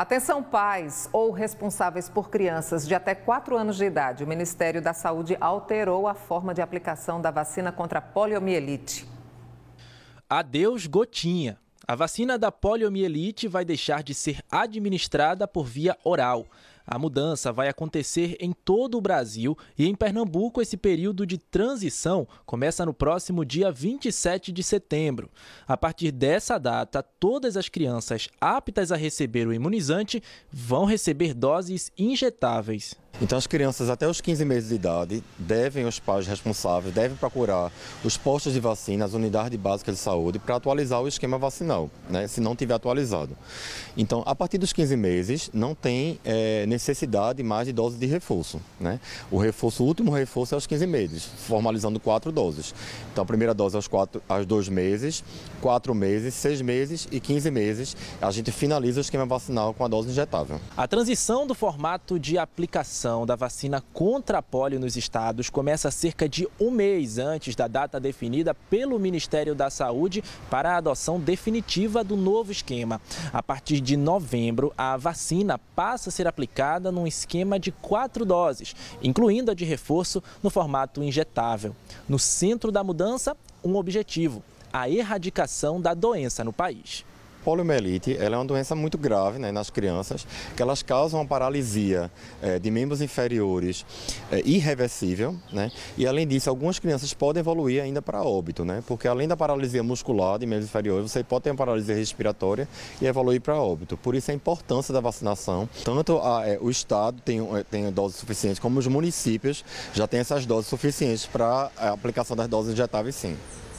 Atenção pais ou responsáveis por crianças de até 4 anos de idade. O Ministério da Saúde alterou a forma de aplicação da vacina contra a poliomielite. Adeus gotinha. A vacina da poliomielite vai deixar de ser administrada por via oral. A mudança vai acontecer em todo o Brasil e em Pernambuco esse período de transição começa no próximo dia 27 de setembro. A partir dessa data, todas as crianças aptas a receber o imunizante vão receber doses injetáveis. Então as crianças até os 15 meses de idade devem, os pais responsáveis, devem procurar os postos de vacina, as unidades básicas de saúde, para atualizar o esquema vacinal, né, se não tiver atualizado. Então, a partir dos 15 meses, não tem é, necessidade mais de dose de reforço. Né? O reforço, o último reforço é aos 15 meses, formalizando quatro doses. Então, a primeira dose é aos, quatro, aos dois meses, quatro meses, seis meses e 15 meses, a gente finaliza o esquema vacinal com a dose injetável. A transição do formato de aplicação da vacina contra a polio nos estados começa cerca de um mês antes da data definida pelo Ministério da Saúde para a adoção definitiva do novo esquema. A partir de novembro, a vacina passa a ser aplicada num esquema de quatro doses, incluindo a de reforço no formato injetável. No centro da mudança, um objetivo: a erradicação da doença no país poliomielite ela é uma doença muito grave né, nas crianças, que elas causam uma paralisia é, de membros inferiores é, irreversível, né? E além disso, algumas crianças podem evoluir ainda para óbito, né? Porque além da paralisia muscular de membros inferiores, você pode ter uma paralisia respiratória e evoluir para óbito. Por isso a importância da vacinação, tanto a, é, o estado tem tem doses suficientes, como os municípios já têm essas doses suficientes para a aplicação das doses injetáveis, sim.